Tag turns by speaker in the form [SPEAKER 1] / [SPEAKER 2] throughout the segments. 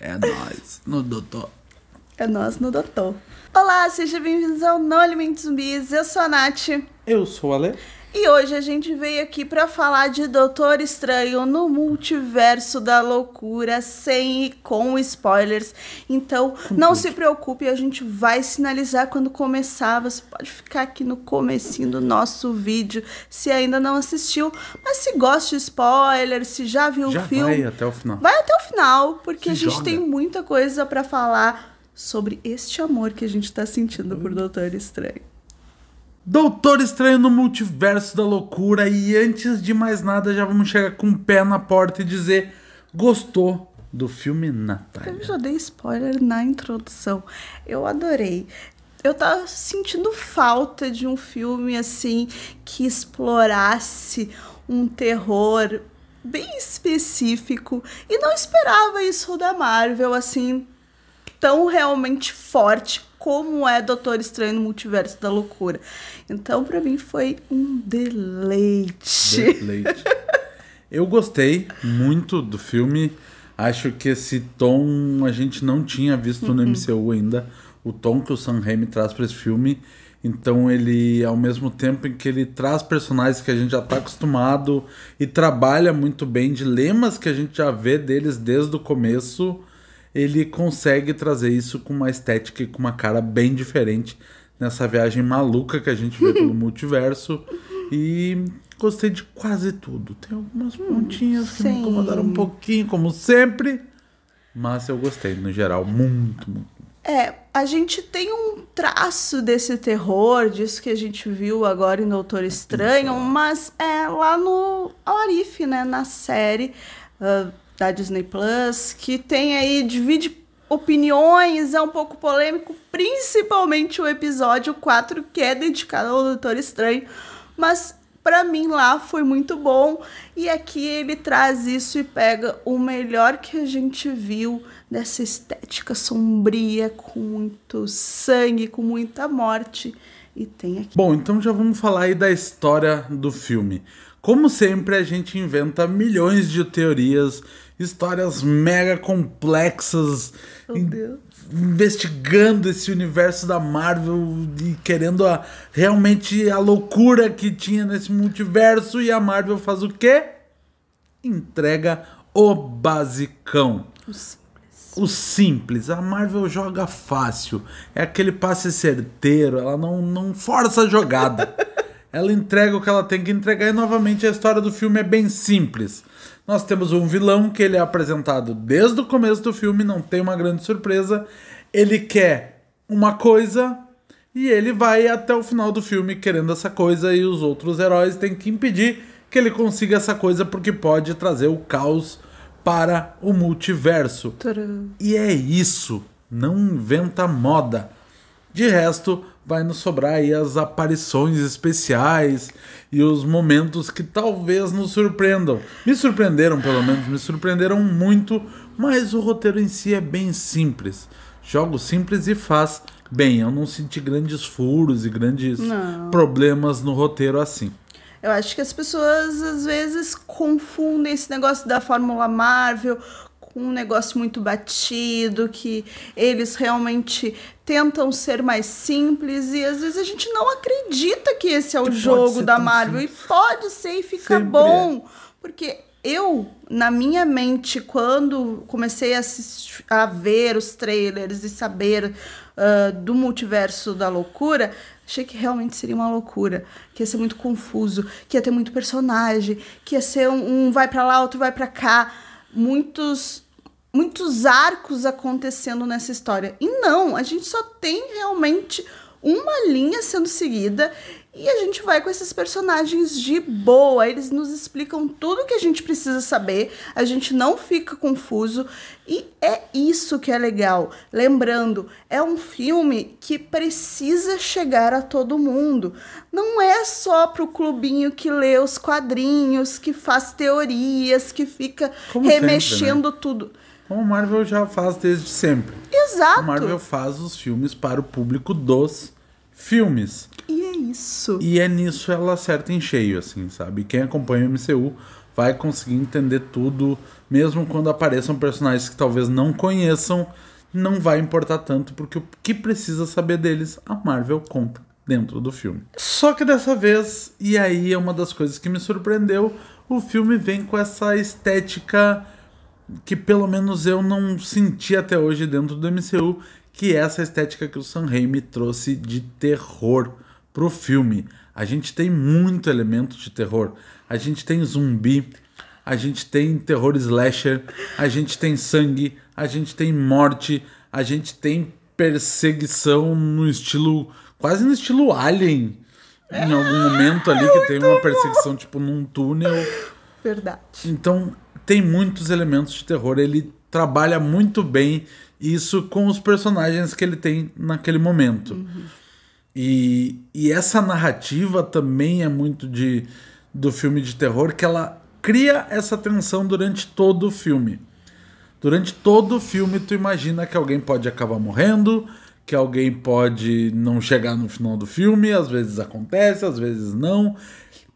[SPEAKER 1] é nós no doutor. É nós no doutor. Olá, sejam bem-vindos ao No Alimentos Zumbis. Eu sou a Nath. Eu sou a Lê. E hoje a gente veio aqui para falar de Doutor Estranho no Multiverso da Loucura, sem e com spoilers. Então, não se preocupe, a gente vai sinalizar quando começar. Você pode ficar aqui no comecinho do nosso vídeo, se ainda não assistiu. Mas se gosta de spoilers, se já viu já o filme... vai até o final. Vai até o final, porque se a gente joga. tem muita coisa para falar sobre este amor que a gente está sentindo por hum. Doutor Estranho.
[SPEAKER 2] Doutor Estranho no Multiverso da Loucura. E antes de mais nada, já vamos chegar com o pé na porta e dizer: gostou do filme Natália?
[SPEAKER 1] Eu já dei spoiler na introdução. Eu adorei. Eu tava sentindo falta de um filme assim que explorasse um terror bem específico e não esperava isso da Marvel assim tão realmente forte como é Doutor Estranho no Multiverso da Loucura. Então, para mim, foi um deleite.
[SPEAKER 2] Deleite. Eu gostei muito do filme. Acho que esse tom a gente não tinha visto uhum. no MCU ainda. O tom que o Sam Raimi traz para esse filme. Então ele, ao mesmo tempo em que ele traz personagens que a gente já está acostumado e trabalha muito bem dilemas que a gente já vê deles desde o começo, ele consegue trazer isso com uma estética e com uma cara bem diferente nessa viagem maluca que a gente vê pelo multiverso. E gostei de quase tudo. Tem algumas hum, pontinhas que Sim. me incomodaram um pouquinho, como sempre. Mas eu gostei, no geral, muito, muito. É,
[SPEAKER 1] a gente tem um traço desse terror, disso que a gente viu agora em Doutor Estranho, mas é lá no Alarife, né, na série. Uh, da Disney Plus, que tem aí, divide opiniões, é um pouco polêmico, principalmente o episódio 4, que é dedicado ao Doutor Estranho. Mas para mim lá foi muito bom e aqui ele traz isso e pega o melhor que a gente viu dessa estética sombria com muito sangue, com muita morte e tem
[SPEAKER 2] aqui. Bom, então já vamos falar aí da história do filme. Como sempre a gente inventa milhões de teorias histórias mega complexas, oh, Deus. investigando esse universo da Marvel e querendo a, realmente a loucura que tinha nesse multiverso. E a Marvel faz o quê? Entrega o basicão. O simples. O simples. A Marvel joga fácil. É aquele passe certeiro. Ela não, não força a jogada. ela entrega o que ela tem que entregar. E novamente a história do filme é bem simples nós temos um vilão que ele é apresentado desde o começo do filme, não tem uma grande surpresa. Ele quer uma coisa e ele vai até o final do filme querendo essa coisa e os outros heróis têm que impedir que ele consiga essa coisa porque pode trazer o caos para o multiverso. Tcharam. E é isso, não inventa moda. De resto, vai nos sobrar aí as aparições especiais e os momentos que talvez nos surpreendam. Me surpreenderam, pelo menos, me surpreenderam muito, mas o roteiro em si é bem simples. Jogo simples e faz bem. Eu não senti grandes furos e grandes não. problemas no roteiro assim.
[SPEAKER 1] Eu acho que as pessoas às vezes confundem esse negócio da Fórmula Marvel um negócio muito batido, que eles realmente tentam ser mais simples e às vezes a gente não acredita que esse é o que jogo da Marvel simples. e pode ser e fica Sempre é. bom, é. porque eu, na minha mente, quando comecei a, assistir, a ver os trailers e saber uh, do multiverso da loucura, achei que realmente seria uma loucura, que ia ser muito confuso, que ia ter muito personagem, que ia ser um, um vai para lá, outro vai para cá muitos muitos arcos acontecendo nessa história. E não, a gente só tem realmente uma linha sendo seguida e a gente vai com esses personagens de boa, eles nos explicam tudo que a gente precisa saber, a gente não fica confuso e é isso que é legal. Lembrando, é um filme que precisa chegar a todo mundo. Não é só pro clubinho que lê os quadrinhos, que faz teorias, que fica Como remexendo sempre, né? tudo.
[SPEAKER 2] Como o Marvel já faz desde sempre.
[SPEAKER 1] Exato. O Marvel
[SPEAKER 2] faz os filmes para o público dos filmes. E é isso. E é nisso ela acerta em cheio, assim, sabe? Quem acompanha o MCU vai conseguir entender tudo, mesmo quando apareçam personagens que talvez não conheçam, não vai importar tanto, porque o que precisa saber deles, a Marvel conta dentro do filme. Só que dessa vez, e aí é uma das coisas que me surpreendeu, o filme vem com essa estética que pelo menos eu não senti até hoje dentro do MCU, que é essa estética que o Sam Raimi trouxe de terror pro filme. A gente tem muito elemento de terror. A gente tem zumbi, a gente tem terror slasher, a gente tem sangue, a gente tem morte, a gente tem perseguição no estilo quase no estilo Alien. em algum momento ali que tem uma perseguição tipo num túnel. Verdade. Então tem muitos elementos de terror. Ele trabalha muito bem isso com os personagens que ele tem naquele momento. Uhum. E, e essa narrativa também é muito de do filme de terror que ela cria essa tensão durante todo o filme. Durante todo o filme tu imagina que alguém pode acabar morrendo, que alguém pode não chegar no final do filme, às vezes acontece, às vezes não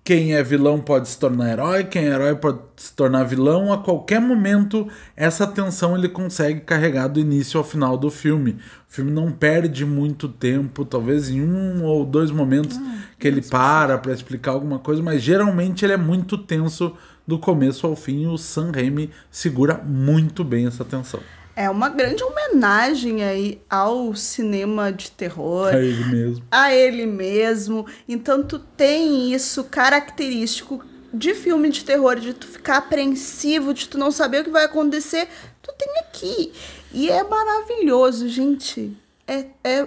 [SPEAKER 2] quem é vilão pode se tornar herói, quem é herói pode se tornar vilão. A qualquer momento, essa tensão ele consegue carregar do início ao final do filme. O filme não perde muito tempo, talvez em um ou dois momentos ah, que ele para para explicar alguma coisa, mas geralmente ele é muito tenso do começo ao fim e o Sam Raimi segura muito bem essa tensão.
[SPEAKER 1] É uma grande homenagem aí ao cinema de terror. A ele mesmo. A ele mesmo. Então tu tem isso característico de filme de terror, de tu ficar apreensivo, de tu não saber o que vai acontecer, tu tem aqui. E é maravilhoso, gente. É, é,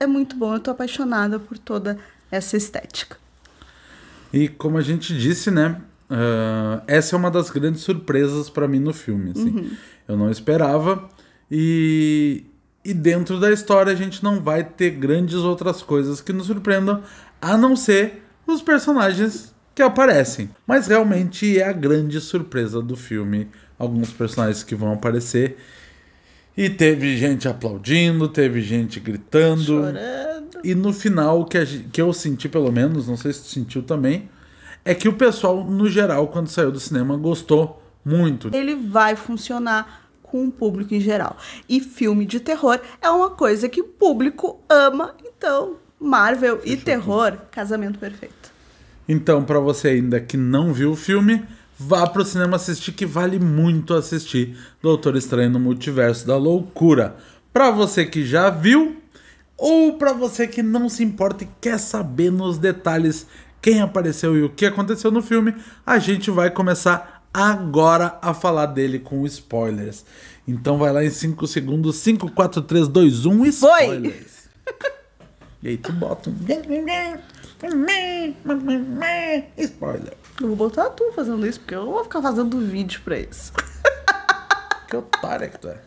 [SPEAKER 1] é muito bom. Eu tô apaixonada por toda essa estética.
[SPEAKER 2] E como a gente disse, né? Uh, essa é uma das grandes surpresas para mim no filme. Assim. Uhum. Eu não esperava. E, e dentro da história a gente não vai ter grandes outras coisas que nos surpreendam, a não ser os personagens que aparecem. Mas realmente é a grande surpresa do filme. Alguns personagens que vão aparecer. E teve gente aplaudindo, teve gente gritando. Chorando. E no final, que, que eu senti pelo menos, não sei se tu sentiu também, é que o pessoal, no geral, quando saiu do cinema, gostou muito. Ele
[SPEAKER 1] vai funcionar com o público em geral. E filme de terror é uma coisa que o público ama, então Marvel Fechou e terror, tudo. casamento perfeito.
[SPEAKER 2] Então, para você ainda que não viu o filme, vá pro cinema assistir que vale muito assistir Doutor Estranho no Multiverso da Loucura. Para você que já viu ou para você que não se importa e quer saber nos detalhes quem apareceu e o que aconteceu no filme, a gente vai começar agora a falar dele com spoilers. Então vai lá em 5 segundos, 5, 4, 3, 2, 1, spoilers. Foi. E aí tu bota um...
[SPEAKER 1] Spoiler. Eu vou botar tu fazendo isso, porque eu não vou ficar fazendo vídeo pra isso.
[SPEAKER 2] Que otária é que tu é.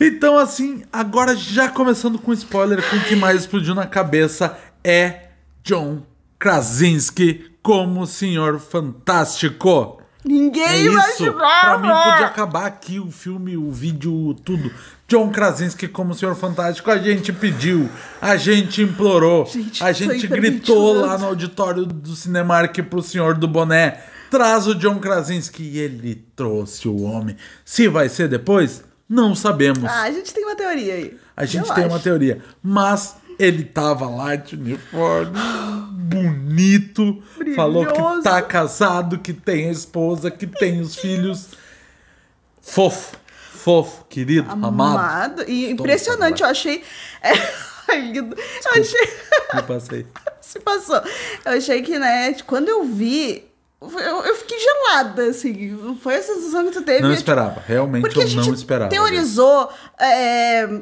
[SPEAKER 2] Então, assim, agora já começando com spoiler, com o que mais explodiu na cabeça é John Krasinski como Senhor Fantástico.
[SPEAKER 1] Ninguém é isso. imaginava! Pra mim podia
[SPEAKER 2] acabar aqui o filme, o vídeo, tudo. John Krasinski como o Senhor Fantástico, a gente pediu, a gente implorou, gente, a gente gritou lá no auditório do Cinemark pro Senhor do Boné, traz o John Krasinski e ele trouxe o homem. Se vai ser depois, não sabemos. Ah,
[SPEAKER 1] a gente tem uma teoria aí. A gente Eu tem acho. uma
[SPEAKER 2] teoria, mas ele tava lá de uniforme, bonito, Brilhoso. falou que tá casado, que tem a esposa, que tem os filhos. Fofo, fofo, querido, amado. amado.
[SPEAKER 1] E impressionante, eu achei. É, lindo. Desculpa, eu achei. Me passei. Se passou. Eu achei que, né, quando eu vi, eu, eu, fiquei gelada, assim. Foi a sensação que tu teve. Não é, tipo,
[SPEAKER 2] esperava, realmente eu não esperava. Teorizou.
[SPEAKER 1] É,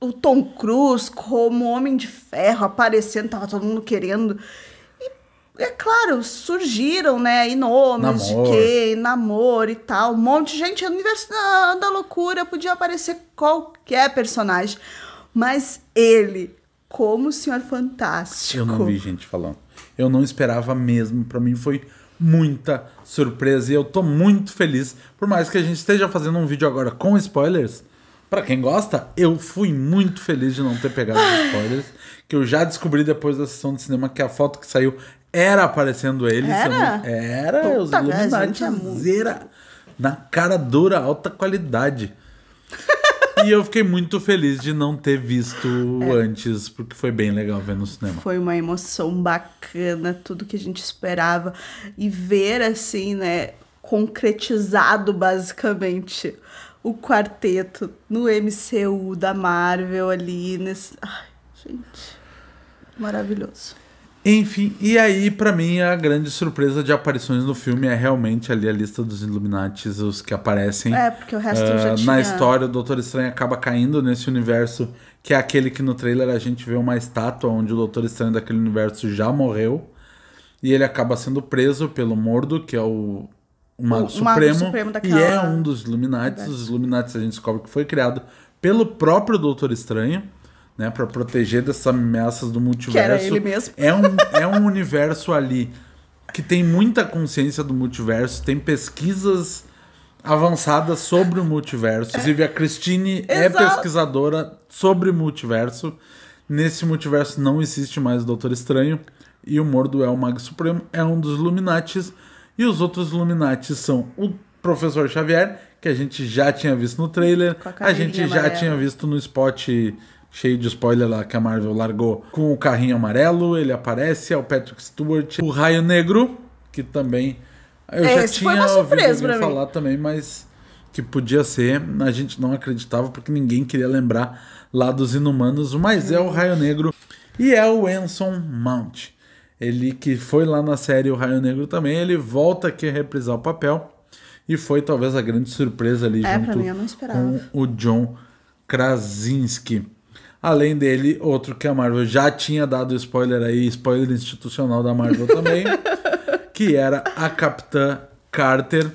[SPEAKER 1] o Tom Cruise como Homem de Ferro aparecendo, tava todo mundo querendo. E, é claro, surgiram, né, aí nomes namor. de quem, namoro e tal, um monte de gente. universo ah, da, da loucura podia aparecer qualquer personagem. Mas ele, como o Senhor Fantástico. Eu não vi
[SPEAKER 2] gente falando. Eu não esperava mesmo. Para mim foi muita surpresa e eu tô muito feliz. Por mais que a gente esteja fazendo um vídeo agora com spoilers, Pra quem gosta, eu fui muito feliz de não ter pegado os spoilers. Que eu já descobri depois da sessão de cinema que a foto que saiu era aparecendo eles. Era? Era, Puta os Illuminati é muito... na cara dura, alta qualidade. e eu fiquei muito feliz de não ter visto é. antes, porque foi bem legal ver no cinema.
[SPEAKER 1] Foi uma emoção bacana, tudo que a gente esperava. E ver assim, né, concretizado basicamente o quarteto no MCU da Marvel ali. Nesse... Ai, gente, maravilhoso.
[SPEAKER 2] Enfim, e aí, para mim, a grande surpresa de aparições no filme é realmente ali a lista dos Illuminates, os que aparecem. É, porque o resto uh, já ah, tinha... Na história, o Doutor Estranho acaba caindo nesse universo, que é aquele que no trailer a gente vê uma estátua onde o Doutor Estranho daquele universo já morreu. E ele acaba sendo preso pelo Mordo, que é o um mago, o, mago supremo, supremo daquela... e é um dos Illuminati. Os Illuminati a gente descobre que foi criado pelo próprio Doutor Estranho, né, para proteger dessas ameaças do multiverso. Que era ele mesmo. É um, é um universo ali que tem muita consciência do multiverso, tem pesquisas avançadas sobre o multiverso. É. Inclusive a Christine é pesquisadora sobre multiverso. Nesse multiverso não existe mais o Doutor Estranho e o Mordo é o Mago Supremo, é um dos Illuminatis e os outros Illuminati são o Professor Xavier, que a gente já tinha visto no trailer, a, a gente já amarela. tinha visto no spot cheio de spoiler lá que a Marvel largou com o carrinho amarelo, ele aparece, é o Patrick Stewart, o Raio Negro, que também eu é, já tinha ouvido falar também, mas que podia ser, a gente não acreditava porque ninguém queria lembrar lá dos inumanos, mas é o Raio Negro e é o Anson Mount. Ele que foi lá na série O Raio Negro também, ele volta aqui a reprisar o papel. E foi talvez a grande surpresa ali é, junto mim, com o John Krasinski. Além dele, outro que a Marvel já tinha dado spoiler aí, spoiler institucional da Marvel também, que era a Capitã Carter.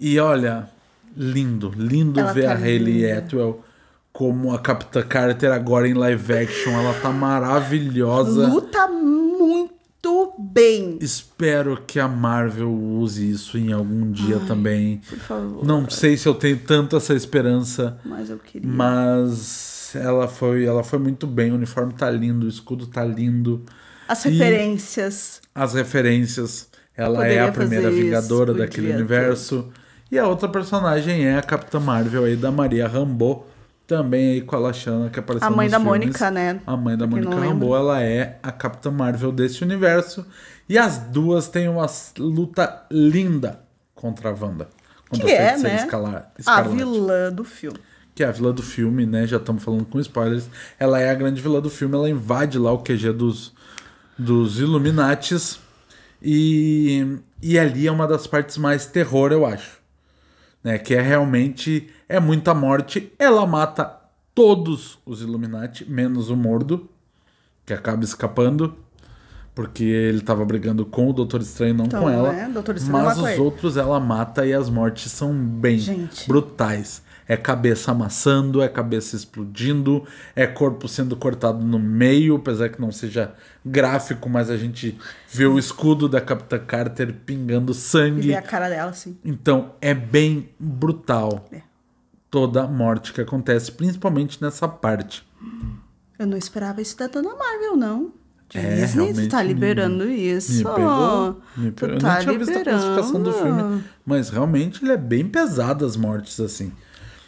[SPEAKER 2] E olha, lindo, lindo ela ver tá a Hayley Atwell como a Capitã Carter agora em live action. Ela tá maravilhosa. Luta
[SPEAKER 1] muito
[SPEAKER 2] bem. Espero que a Marvel use isso em algum dia Ai, também. Por favor. Não sei se eu tenho tanto essa esperança. Mas eu queria. Mas ela foi, ela foi muito bem. O uniforme tá lindo, o escudo tá lindo. As referências. As referências. Ela é a primeira vingadora daquele universo. E a outra personagem é a Capitã Marvel aí da Maria Rambeau também aí com a Lashana que apareceu A mãe da filmes. Mônica, né? A mãe da Mônica Rambo, ela é a Capitã Marvel desse universo. E as duas têm uma luta linda contra a Wanda.
[SPEAKER 1] Contra que é, né? a é, né?
[SPEAKER 2] Escalar, a
[SPEAKER 1] vilã do filme.
[SPEAKER 2] Que é a vilã do filme, né? Já estamos falando com spoilers. Ela é a grande vilã do filme, ela invade lá o QG dos, dos Illuminates. E, e ali é uma das partes mais terror, eu acho né? Que é realmente é muita morte. Ela mata todos os Illuminati, menos o Mordo, que acaba escapando. Porque ele tava brigando com o Doutor Estranho, não então, com ela. Né, é mas os outros ela mata e as mortes são bem Gente. brutais. É cabeça amassando, é cabeça explodindo, é corpo sendo cortado no meio, apesar que não seja gráfico, mas a gente vê o escudo da Capitã Carter pingando sangue. E vê a cara dela, sim. Então, é bem brutal é. toda a morte que acontece, principalmente nessa parte.
[SPEAKER 1] Eu não esperava isso da Dona Marvel, não.
[SPEAKER 2] É, Disney, tu tá liberando me, isso. Me pegou, me pegou. Tu tá Eu não tinha liberando. visto a classificação do filme, mas realmente ele é bem pesado as mortes, assim.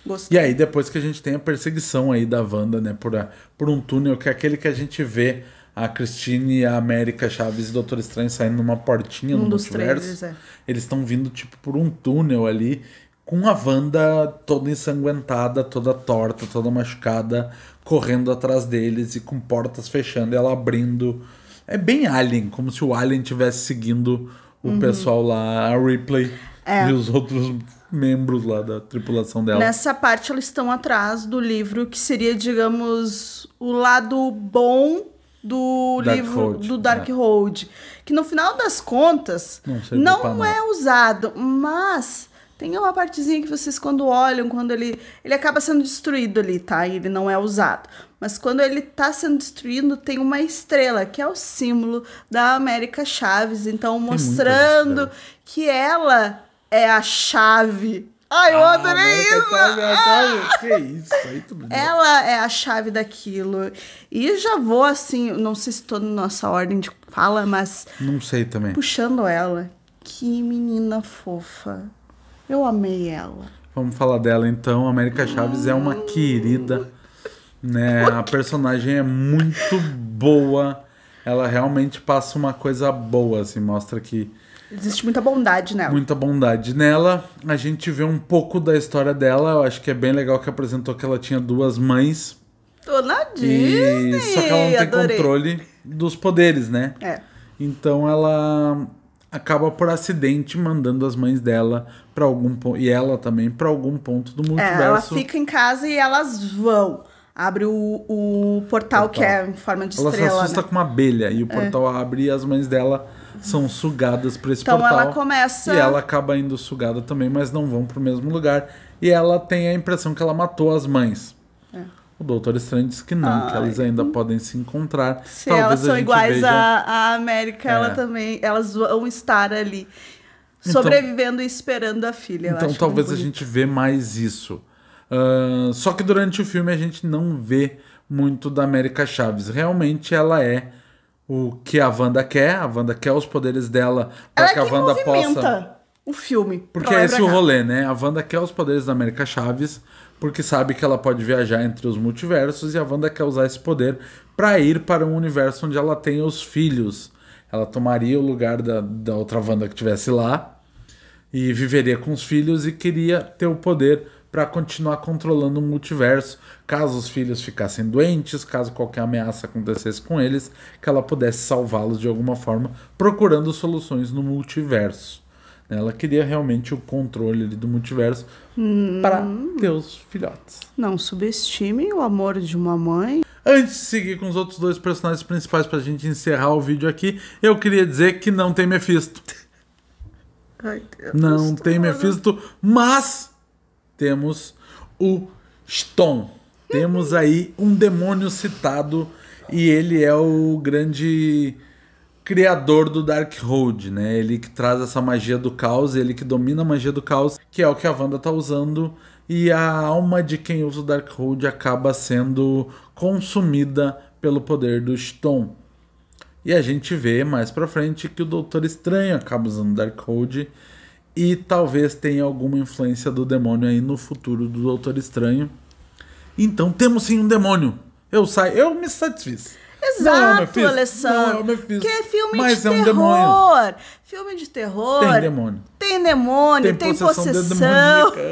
[SPEAKER 2] Gostei. E aí, depois que a gente tem a perseguição aí da Wanda, né, por, a, por um túnel, que é aquele que a gente vê a Christine, a América Chaves e o Doutor Estranho saindo numa portinha um no multiverso. Trailers, é. Eles estão vindo, tipo, por um túnel ali, com a Wanda toda ensanguentada, toda torta, toda machucada, correndo atrás deles e com portas fechando e ela abrindo. É bem Alien, como se o Alien estivesse seguindo o uhum. pessoal lá, a Ripley é. e os outros membros lá da tripulação dela. Nessa
[SPEAKER 1] parte, eles estão atrás do livro que seria, digamos, o lado bom do Dark livro Hold, do Dark é. Hold, que no final das contas não, não é usado, mas tem uma partezinha que vocês quando olham, quando ele ele acaba sendo destruído ali, tá? E ele não é usado. Mas quando ele tá sendo destruído, tem uma estrela, que é o símbolo da América Chaves, então mostrando que ela é a chave. Ai, eu ah, adorei é
[SPEAKER 2] isso! É ah! Que isso, aí tudo
[SPEAKER 1] Ela é a chave daquilo. E já vou, assim, não sei se estou na nossa ordem de fala, mas.
[SPEAKER 2] Não sei também.
[SPEAKER 1] Puxando ela. Que menina fofa. Eu amei ela.
[SPEAKER 2] Vamos falar dela então. América Chaves hum. é uma hum. querida, né? A personagem é muito boa. Ela realmente passa uma coisa boa, assim, mostra que
[SPEAKER 1] Existe muita bondade nela. Muita
[SPEAKER 2] bondade nela. A gente vê um pouco da história dela. Eu acho que é bem legal que apresentou que ela tinha duas mães.
[SPEAKER 1] Tô na Disney! E... Só que ela não tem Adorei. controle
[SPEAKER 2] dos poderes, né? É. Então ela acaba por acidente mandando as mães dela para algum ponto e ela também para algum ponto do multiverso. É, ela fica
[SPEAKER 1] em casa e elas vão. Abre o, o portal, portal. que é em forma de ela estrela. Ela se assusta né?
[SPEAKER 2] com uma abelha e o é. portal é. abre e as mães dela são sugadas para esse então portal. Então ela começa. E ela acaba indo sugada também, mas não vão para o mesmo lugar. E ela tem a impressão que ela matou as mães. É. O Doutor Estranho diz que não, Ai. que ah, elas ainda hum. podem se encontrar. Se Talvez elas são iguais veja...
[SPEAKER 1] à, América, é. ela também, elas vão estar ali. Então, sobrevivendo e esperando a filha. Então talvez a gente
[SPEAKER 2] vê mais isso. Uh, só que durante o filme a gente não vê muito da América Chaves. Realmente ela é o que a Wanda quer, a Wanda quer os poderes dela para que, a Wanda possa
[SPEAKER 1] o filme. Porque é esse o
[SPEAKER 2] rolê, né? A Wanda quer os poderes da América Chaves, porque sabe que ela pode viajar entre os multiversos e a Wanda quer usar esse poder para ir para um universo onde ela tem os filhos. Ela tomaria o lugar da, da outra Wanda que tivesse lá e viveria com os filhos e queria ter o poder para continuar controlando o multiverso, caso os filhos ficassem doentes, caso qualquer ameaça acontecesse com eles, que ela pudesse salvá-los de alguma forma, procurando soluções no multiverso. Ela queria realmente o controle do multiverso
[SPEAKER 1] hum. para
[SPEAKER 2] os filhotes.
[SPEAKER 1] Não subestime o amor de uma mãe.
[SPEAKER 2] Antes de seguir com os outros dois personagens principais para a gente encerrar o vídeo aqui, eu queria dizer que não tem Mephisto. Ai, Deus não tem Mephisto, mas temos o Ston. Temos aí um demônio citado e ele é o grande criador do Darkhold, né? Ele que traz essa magia do caos, ele que domina a magia do caos, que é o que a Wanda tá usando, e a alma de quem usa o Darkhold acaba sendo consumida pelo poder do Ston. E a gente vê mais pra frente que o Doutor Estranho acaba usando o Darkhold e talvez tenha alguma influência do demônio aí no futuro do Doutor Estranho. Então temos sim um demônio. Eu saio, eu me satisfiz. Exato, não, Alessandro. Não,
[SPEAKER 1] Porque é filme Mas de é um terror. Demônio. Filme de terror. Tem demônio. Tem demônio, tem, possessão. Tem possessão, demoníaca,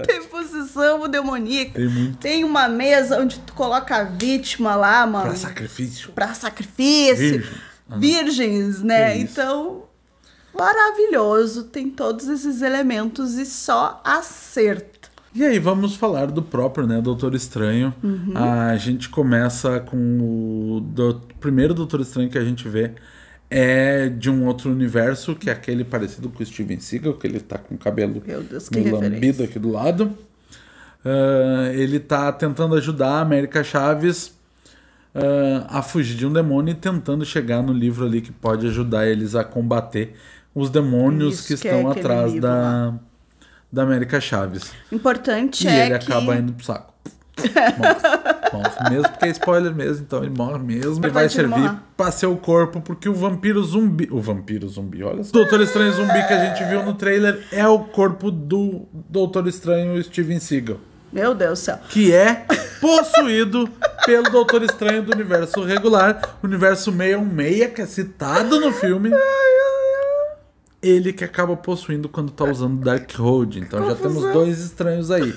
[SPEAKER 1] é tem possessão demoníaca. Tem, muito. tem uma mesa onde tu coloca a vítima lá, mano. Pra
[SPEAKER 2] sacrifício.
[SPEAKER 1] Pra sacrifício. Virgens, ah, Virgens né? Então, maravilhoso, tem todos esses elementos e só acerto.
[SPEAKER 2] E aí, vamos falar do próprio, né, Doutor Estranho. Uhum. A gente começa com o do... primeiro Doutor Estranho que a gente vê é de um outro universo, que é aquele parecido com o Steven Seagal, que ele tá com o cabelo Deus, que lambido aqui do lado. Uh, ele tá tentando ajudar a América Chaves uh, a fugir de um demônio e tentando chegar no livro ali que pode ajudar eles a combater os demônios Isso, que, que é estão é atrás da, da América Chaves.
[SPEAKER 1] Importante e é. E ele que... acaba indo
[SPEAKER 2] pro saco. Bom, bom, mesmo porque é spoiler mesmo, então ele morre mesmo. Ele vai servir pra ser o corpo, porque o vampiro zumbi. O vampiro zumbi, olha só. Doutor Estranho zumbi que a gente viu no trailer é o corpo do Doutor Estranho Steven Seagal.
[SPEAKER 1] Meu Deus do céu.
[SPEAKER 2] Que é possuído pelo Doutor Estranho do universo regular, universo 616, que é citado no filme. Ai ele que acaba possuindo quando tá usando Darkhold. Então já temos dois estranhos aí.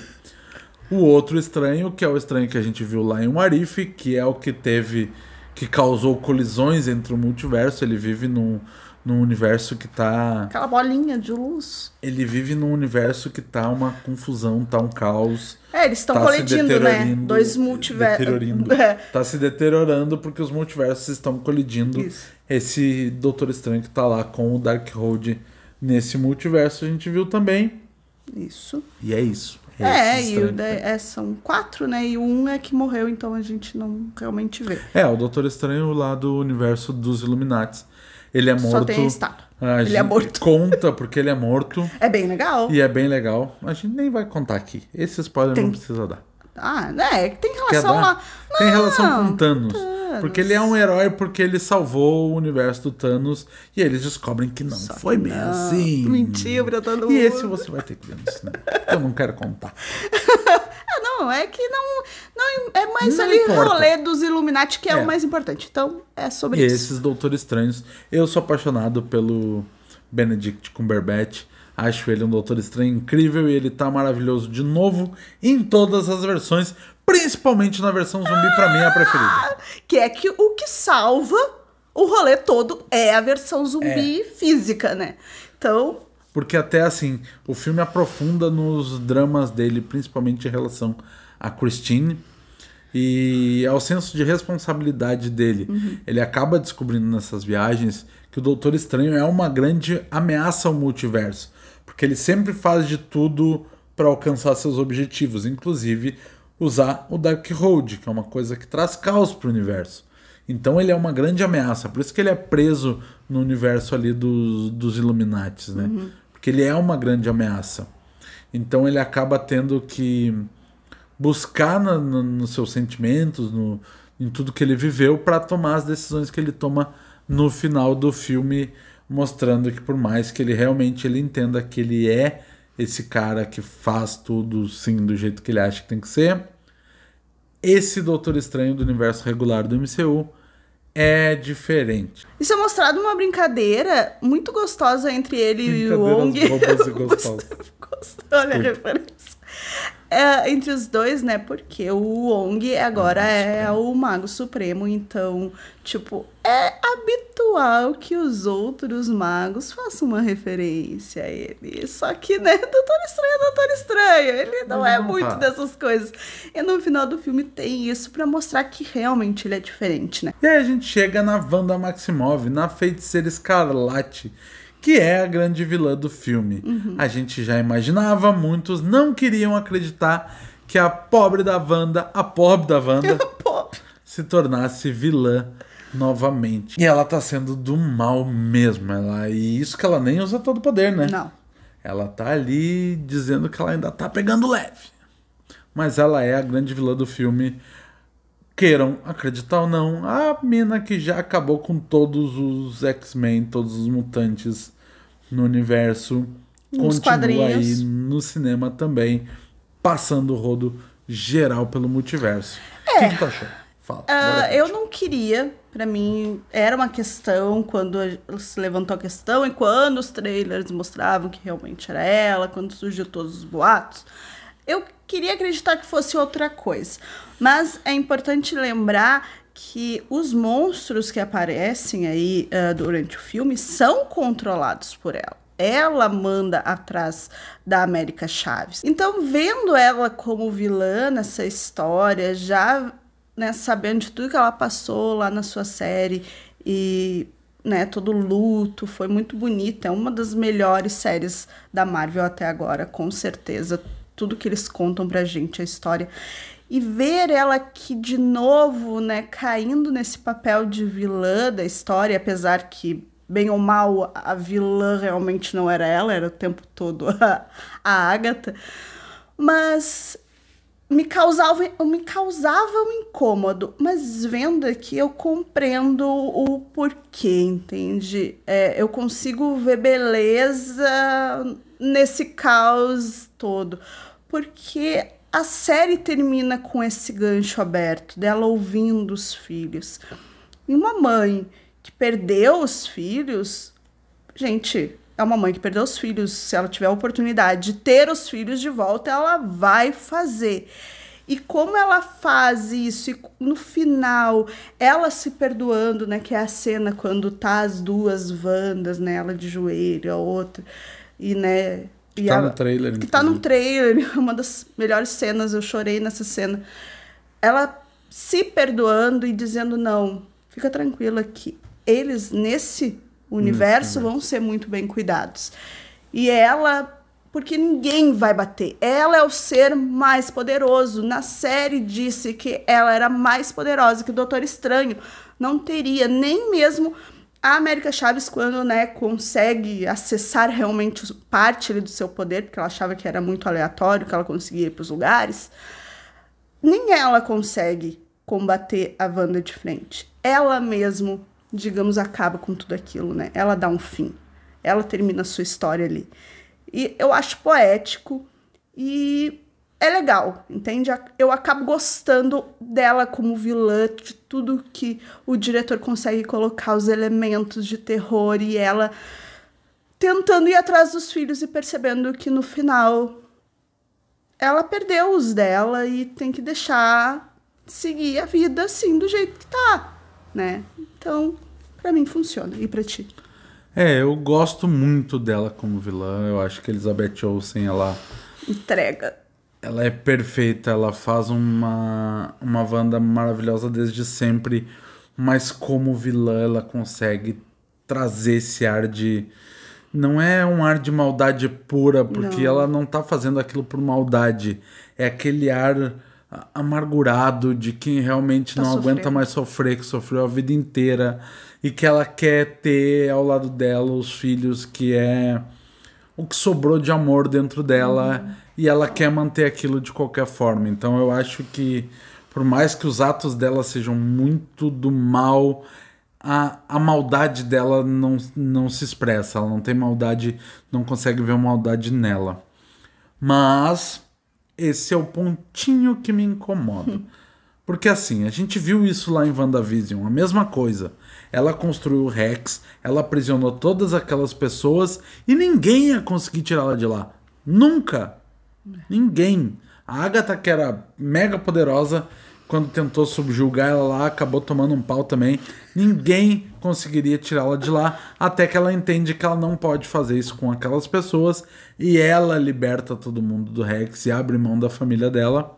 [SPEAKER 2] O outro estranho, que é o estranho que a gente viu lá em Warif, que é o que teve. que causou colisões entre o multiverso. Ele vive num, num universo que tá.
[SPEAKER 1] Aquela bolinha de luz.
[SPEAKER 2] Ele vive num universo que tá uma confusão, tá um caos. É, eles estão tá colidindo, né? Dois multiversos. É. Tá se deteriorando porque os multiversos estão colidindo. Isso esse Doutor Estranho que tá lá com o Darkhold nesse multiverso, a gente viu também. Isso. E é isso. É, é e o, tá
[SPEAKER 1] é, são quatro, né? E um é que morreu, então a gente não realmente vê. É, o
[SPEAKER 2] Doutor Estranho lá do universo dos Illuminati. Ele é morto. Só tem estado. A ele é morto. Conta porque ele é morto.
[SPEAKER 1] É bem legal.
[SPEAKER 2] E é bem legal. A gente nem vai contar aqui. Esse spoiler tem... não precisa dar.
[SPEAKER 1] Ah, é, tem relação lá. tem relação com
[SPEAKER 2] Thanos. Porque ele é um herói porque ele salvou o universo do Thanos e eles descobrem que não Só foi que bem não. assim. Mentiu pra todo mundo. E esse você vai ter que ver no cinema. eu não quero contar.
[SPEAKER 1] Ah, não, é que não, não é mais não ali o rolê dos Illuminati que é, é, o mais importante. Então, é sobre e isso. E esses
[SPEAKER 2] Doutores Estranhos, eu sou apaixonado pelo Benedict Cumberbatch. Acho ele um Doutor Estranho incrível e ele tá maravilhoso de novo em todas as versões. Principalmente na versão zumbi, pra mim é a preferida.
[SPEAKER 1] Ah, que é que o que salva o rolê todo é a versão zumbi é. física, né? Então.
[SPEAKER 2] Porque até assim, o filme aprofunda nos dramas dele, principalmente em relação a Christine e ao senso de responsabilidade dele. Uhum. Ele acaba descobrindo nessas viagens que o Doutor Estranho é uma grande ameaça ao multiverso, porque ele sempre faz de tudo para alcançar seus objetivos, inclusive usar o Darkhold, que é uma coisa que traz caos para o universo. Então ele é uma grande ameaça, por isso que ele é preso no universo ali dos, dos Illuminates, né? Uhum. Porque ele é uma grande ameaça. Então ele acaba tendo que buscar no, nos seus sentimentos, no, em tudo que ele viveu, para tomar as decisões que ele toma no final do filme, mostrando que por mais que ele realmente ele entenda que ele é esse cara que faz tudo sim do jeito que ele acha que tem que ser. Esse Doutor Estranho do universo regular do MCU é diferente.
[SPEAKER 1] Isso é mostrado uma brincadeira muito gostosa entre ele e o Wong. E Olha a referência é, entre os dois, né? Porque o Wong agora é o Mago Supremo, então, tipo, é habitual que os outros magos façam uma referência a ele. Só que, né, Doutor Estranho é Doutor Estranho. Ele não é muito dessas coisas. E no final do filme tem isso para mostrar que realmente ele é diferente, né?
[SPEAKER 2] E aí a gente chega na Wanda Maximov, na Feiticeira Escarlate que é a grande vilã do filme. Uhum. A gente já imaginava, muitos não queriam acreditar que a pobre da Wanda, a pobre da Wanda, se tornasse vilã novamente. E ela tá sendo do mal mesmo, ela e isso que ela nem usa todo o poder, né? Não. Ela tá ali dizendo que ela ainda tá pegando leve. Mas ela é a grande vilã do filme. Queiram acreditar ou não, a mina que já acabou com todos os X-Men, todos os mutantes no universo. Nos continua quadrinhos. aí no cinema também, passando o rodo geral pelo multiverso. É. O que, tu achou?
[SPEAKER 1] Fala. Uh, eu não queria, para mim, era uma questão quando se levantou a questão e quando os trailers mostravam que realmente era ela, quando surgiu todos os boatos. Eu queria acreditar que fosse outra coisa. Mas é importante lembrar que os monstros que aparecem aí uh, durante o filme são controlados por ela. Ela manda atrás da América Chaves. Então, vendo ela como vilã nessa história, já né, sabendo de tudo que ela passou lá na sua série e né, todo luto, foi muito bonita. É uma das melhores séries da Marvel até agora, com certeza. Tudo que eles contam pra gente, a história e ver ela aqui de novo, né, caindo nesse papel de vilã da história, apesar que bem ou mal a vilã realmente não era ela, era o tempo todo a, a Agatha, mas me causava, me causava um incômodo, mas vendo aqui eu compreendo o porquê, entende? É, eu consigo ver beleza nesse caos todo, porque a série termina com esse gancho aberto dela ouvindo os filhos. E uma mãe que perdeu os filhos, gente, é uma mãe que perdeu os filhos, se ela tiver a oportunidade de ter os filhos de volta, ela vai fazer. E como ela faz isso, e no final, ela se perdoando, né? Que é a cena quando tá as duas Vandas, né? Ela de joelho, a outra, e né, que tá a, no
[SPEAKER 2] trailer. Que tá no
[SPEAKER 1] trailer, uma das melhores cenas, eu chorei nessa cena. Ela se perdoando e dizendo, não, fica tranquila que eles, nesse universo, vão ser muito bem cuidados. E ela, porque ninguém vai bater. Ela é o ser mais poderoso. Na série disse que ela era mais poderosa que o Doutor Estranho. Não teria nem mesmo a América Chaves, quando né, consegue acessar realmente parte ali, do seu poder, porque ela achava que era muito aleatório, que ela conseguia ir para os lugares, nem ela consegue combater a Wanda de frente. Ela mesmo, digamos, acaba com tudo aquilo, né? Ela dá um fim. Ela termina a sua história ali. E eu acho poético e é legal, entende? Eu acabo gostando dela como vilã, de tudo que o diretor consegue colocar, os elementos de terror e ela tentando ir atrás dos filhos e percebendo que no final ela perdeu os dela e tem que deixar seguir a vida assim do jeito que tá, né? Então, para mim funciona e para ti.
[SPEAKER 2] É, eu gosto muito dela como vilã. Eu acho que Elizabeth Olsen ela
[SPEAKER 1] entrega
[SPEAKER 2] ela é perfeita, ela faz uma, uma Wanda maravilhosa desde sempre, mas como vilã ela consegue trazer esse ar de. Não é um ar de maldade pura, porque não. ela não tá fazendo aquilo por maldade. É aquele ar amargurado de quem realmente tá não sofrendo. aguenta mais sofrer, que sofreu a vida inteira e que ela quer ter ao lado dela os filhos que é o que sobrou de amor dentro dela. Uhum e ela quer manter aquilo de qualquer forma. Então eu acho que, por mais que os atos dela sejam muito do mal, a, a maldade dela não, não se expressa. Ela não tem maldade, não consegue ver maldade nela. Mas esse é o pontinho que me incomoda. Hum. Porque assim, a gente viu isso lá em WandaVision, a mesma coisa. Ela construiu o Rex, ela aprisionou todas aquelas pessoas e ninguém ia conseguir tirá-la de lá. Nunca! Ninguém. A Agatha, que era mega poderosa, quando tentou subjugar ela lá, acabou tomando um pau também. Ninguém conseguiria tirá-la de lá, até que ela entende que ela não pode fazer isso com aquelas pessoas. E ela liberta todo mundo do Rex e abre mão da família dela.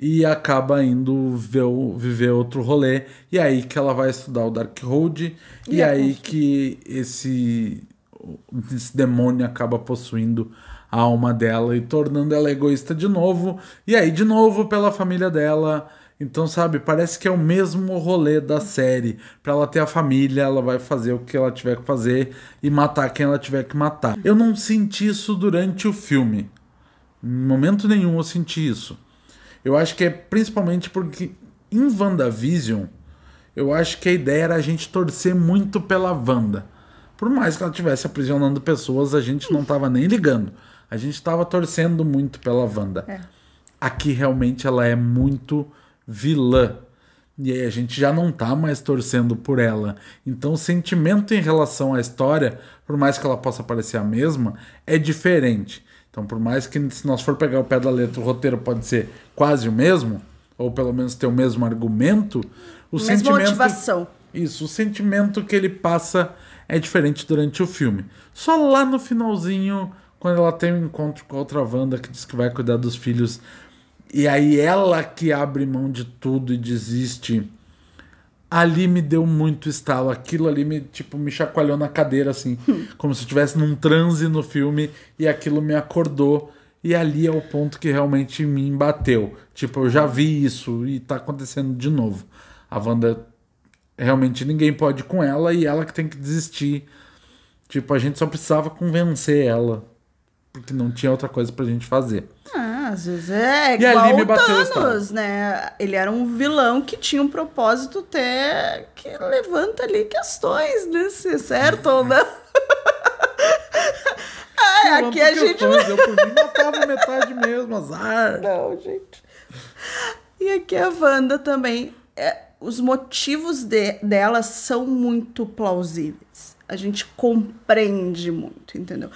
[SPEAKER 2] E acaba indo ver, viver outro rolê. E é aí que ela vai estudar o Darkhold. E, e é aí que esse, esse demônio acaba possuindo a alma dela e tornando ela egoísta de novo, e aí de novo pela família dela. Então, sabe, parece que é o mesmo rolê da série. Pra ela ter a família, ela vai fazer o que ela tiver que fazer e matar quem ela tiver que matar. Eu não senti isso durante o filme. Em momento nenhum eu senti isso. Eu acho que é principalmente porque em WandaVision, eu acho que a ideia era a gente torcer muito pela Wanda. Por mais que ela estivesse aprisionando pessoas, a gente não tava nem ligando. A gente estava torcendo muito pela Wanda. É. Aqui realmente ela é muito vilã. E aí a gente já não tá mais torcendo por ela. Então o sentimento em relação à história, por mais que ela possa parecer a mesma, é diferente. Então, por mais que se nós for pegar o pé da letra, o roteiro pode ser quase o mesmo, ou pelo menos ter o mesmo argumento, o Mesma sentimento motivação. Isso, o sentimento que ele passa é diferente durante o filme. Só lá no finalzinho quando ela tem um encontro com outra Wanda que diz que vai cuidar dos filhos. E aí ela que abre mão de tudo e desiste. Ali me deu muito estalo. Aquilo ali me, tipo, me chacoalhou na cadeira, assim. Hum. como se estivesse num transe no filme e aquilo me acordou. E ali é o ponto que realmente me embateu. Tipo, eu já vi isso e tá acontecendo de novo. A Wanda realmente ninguém pode com ela e ela que tem que desistir. Tipo, a gente só precisava convencer ela que não tinha outra coisa pra gente fazer.
[SPEAKER 1] Ah, às vezes é e igual me bateu né? Ele era um vilão que tinha um propósito até que levanta ali questões, né? Se é certo ou não. ah, aqui a gente... Eu, eu por mim matava metade mesmo, azar. Não, gente. E aqui a Wanda também... É os motivos de, dela são muito plausíveis. A gente compreende muito, entendeu?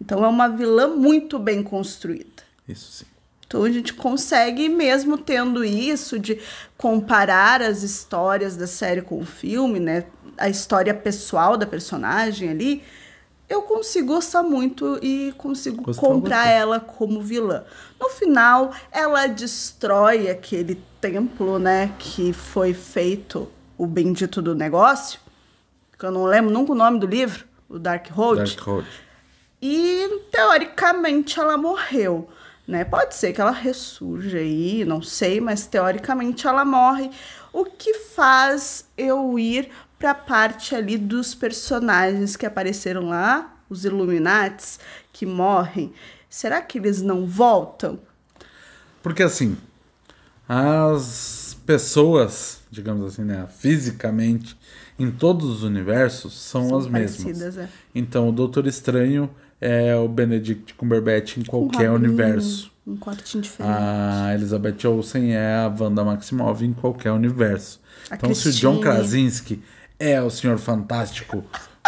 [SPEAKER 1] Então é uma vilã muito bem construída. Isso sim. Então a gente consegue, mesmo tendo isso, de comparar as histórias da série com o filme, né? A história pessoal da personagem ali, eu consigo gostar muito e consigo Gostou comprar ela como vilã. No final, ela destrói aquele templo, né, que foi feito o bendito do negócio, que eu não lembro nunca o nome do livro, o Dark Road. Dark Road. E teoricamente ela morreu, né? Pode ser que ela ressurja aí, não sei, mas teoricamente ela morre, o que faz eu ir para a parte ali dos personagens que apareceram lá, os Illuminates que morrem. Será que eles não voltam?
[SPEAKER 2] Porque assim, as pessoas, digamos assim, né, fisicamente, em todos os universos, são, são as mesmas. É. Então, o Doutor Estranho é o Benedict Cumberbatch em qualquer universo. Um quartinho diferente. A Elizabeth Olsen é a Wanda Maximov em qualquer universo. A então, Christine. se o John Krasinski é o Senhor Fantástico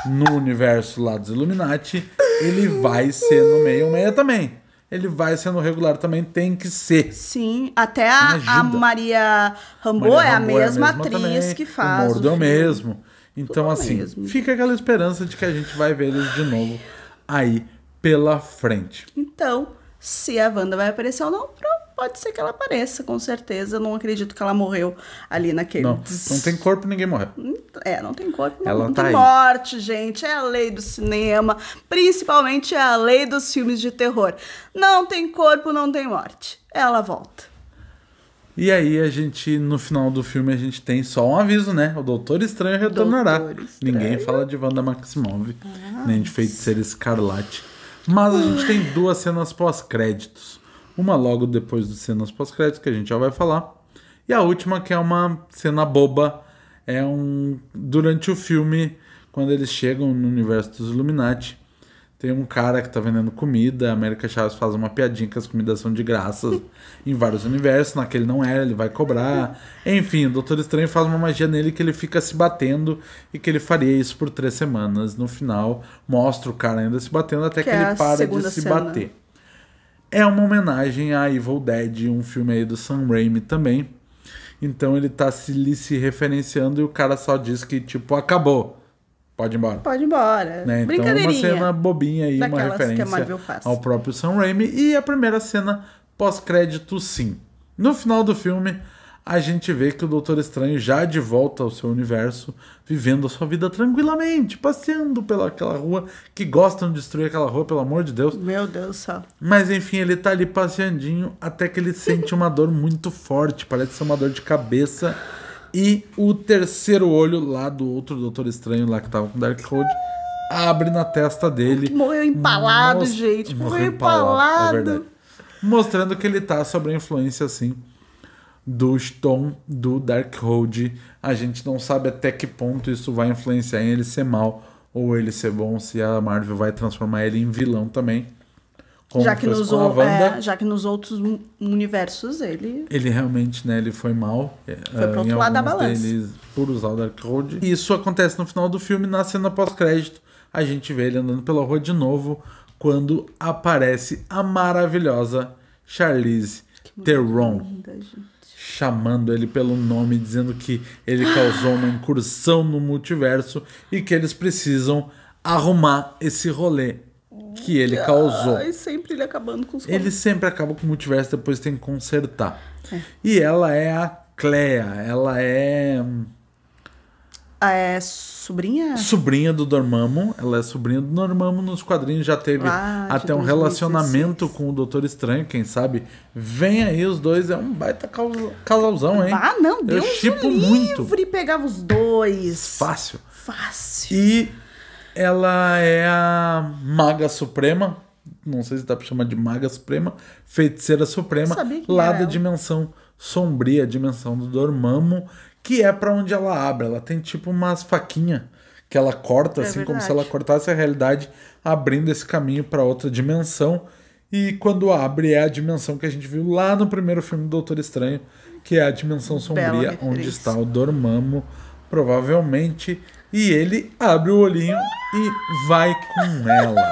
[SPEAKER 2] no universo lá dos Illuminati, ele vai ser no meio-meia também ele vai sendo regular também, tem que ser. Sim,
[SPEAKER 1] até a, a Maria Rambo é, é a é mesma atriz também, que faz. O Mordo o é o mesmo.
[SPEAKER 2] Então, Tudo é assim, mesmo. fica aquela esperança de que a gente vai ver eles de novo aí pela frente.
[SPEAKER 1] Então, se a Wanda vai aparecer ou não, pode ser que ela apareça, com certeza. Eu não acredito que ela morreu ali naquele. Não, não tem
[SPEAKER 2] corpo, ninguém morreu. Hum, é, não tem corpo, não, não tá tem aí.
[SPEAKER 1] morte, gente. É a lei do cinema, principalmente é a lei dos filmes de terror. Não tem corpo, não tem morte. Ela volta.
[SPEAKER 2] E aí a gente, no final do filme, a gente tem só um aviso, né? O Doutor Estranho retornará. Doutor Estranho. Ninguém fala de Wanda Maximov, ah. nem de Feiticeira Escarlate. Mas a gente tem duas cenas pós-créditos. Uma logo depois das cenas pós-créditos, que a gente já vai falar. E a última, que é uma cena boba, é um. Durante o filme, quando eles chegam no universo dos Illuminati, tem um cara que tá vendendo comida, a América Chaves faz uma piadinha que as comidas são de graça em vários universos, naquele não é, ele vai cobrar. Enfim, o Doutor Estranho faz uma magia nele que ele fica se batendo e que ele faria isso por três semanas. No final, mostra o cara ainda se batendo até que, que é ele para de se cena. bater. É uma homenagem a Evil Dead, um filme aí do Sam Raimi também. Então ele tá se, se referenciando e o cara só diz que, tipo, acabou Pode ir embora.
[SPEAKER 1] Pode ir embora. Né? Então, é uma cena
[SPEAKER 2] bobinha aí, uma é referência ao próprio Sam Raimi. E a primeira cena pós-crédito, sim. No final do filme, a gente vê que o Doutor Estranho já de volta ao seu universo, vivendo a sua vida tranquilamente, passeando pelaquela rua, que gostam de destruir aquela rua, pelo amor de Deus. Meu Deus do céu. Mas enfim, ele tá ali passeandinho até que ele sente uma dor muito forte, parece ser uma dor de cabeça. E o terceiro olho lá do outro Doutor Estranho lá que tava com Darkhold abre na testa dele. Morreu empalado, most... gente. Morreu, empalado. empalado. É Mostrando que ele tá sob a influência, assim, do Stone do Darkhold. A gente não sabe até que ponto isso vai influenciar em ele ser mal ou ele ser bom, se a Marvel vai transformar ele em vilão também. Como já que nos o, é,
[SPEAKER 1] já que nos outros universos ele
[SPEAKER 2] ele realmente né ele foi mal é, foi pro outro lado da balança deles, por usar o Dark Road e isso acontece no final do filme na cena pós-crédito a gente vê ele andando pela rua de novo quando aparece a maravilhosa Charlize Theron linda, chamando ele pelo nome dizendo que ele causou uma incursão no multiverso e que eles precisam arrumar esse rolê que ele causou. E
[SPEAKER 1] sempre ele acabando com os Ele sempre
[SPEAKER 2] acaba com o multiverso, depois tem que consertar. É. E ela é a Cleia, ela é. Hum, ah, é sobrinha? Sobrinha do Dormammu. Ela é sobrinha do Dormammu. Nos quadrinhos já teve ah, até um relacionamento com o Doutor Estranho, quem sabe. Vem aí os dois, é um baita casalzão, hein? Ah, não, Deus Eu Deus tipo livre muito.
[SPEAKER 1] pegava os dois. Fácil. Fácil.
[SPEAKER 2] E ela é a Maga Suprema. Não sei se dá pra chamar de Maga Suprema, Feiticeira Suprema, lá da ela. dimensão sombria, a dimensão do Dormammu, que é para onde ela abre. Ela tem tipo umas faquinhas que ela corta, é assim verdade. como se ela cortasse a realidade, abrindo esse caminho para outra dimensão. E quando abre é a dimensão que a gente viu lá no primeiro filme do Doutor Estranho, que é a dimensão sombria onde está o Dormammu, provavelmente. E ele abre o olhinho e vai com ela.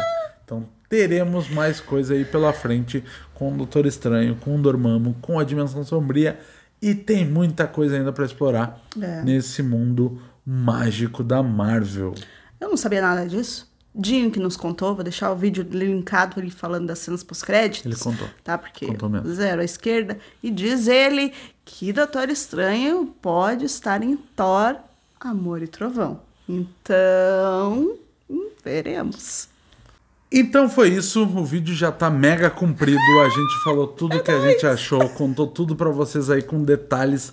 [SPEAKER 2] Então teremos mais coisa aí pela frente com o Doutor Estranho, com o Dormammu, com a Dimensão Sombria e tem muita coisa ainda para explorar é. nesse mundo mágico da Marvel.
[SPEAKER 1] Eu não sabia nada disso. Dinho que nos contou, vou deixar o vídeo linkado ali falando das cenas pós-créditos. Ele contou. Tá, porque contou mesmo. zero à esquerda. E diz ele que Doutor Estranho pode estar em Thor Amor e Trovão. Então, veremos.
[SPEAKER 2] Então foi isso, o vídeo já tá mega cumprido. a gente falou tudo é que a gente achou, contou tudo para vocês aí com detalhes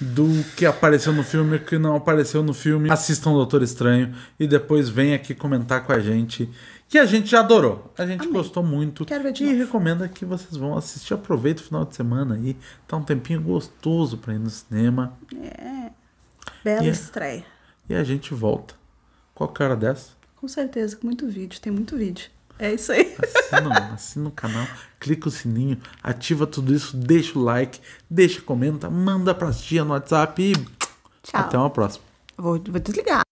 [SPEAKER 2] do que apareceu no filme e que não apareceu no filme. Assistam Doutor Estranho e depois vem aqui comentar com a gente, que a gente já adorou. A gente Amém. gostou muito Quero ver de e recomenda que vocês vão assistir. Aproveita o final de semana aí, tá um tempinho gostoso para ir no cinema.
[SPEAKER 1] É. Bela e é- estreia.
[SPEAKER 2] A, e a gente volta. Qual que era dessa?
[SPEAKER 1] Com certeza, com muito vídeo. Tem muito vídeo. É isso aí. Assina,
[SPEAKER 2] assina o canal, clica o sininho, ativa tudo isso, deixa o like, deixa, comenta, manda pra tia no WhatsApp e Tchau. até uma próxima.
[SPEAKER 1] Vou, vou desligar.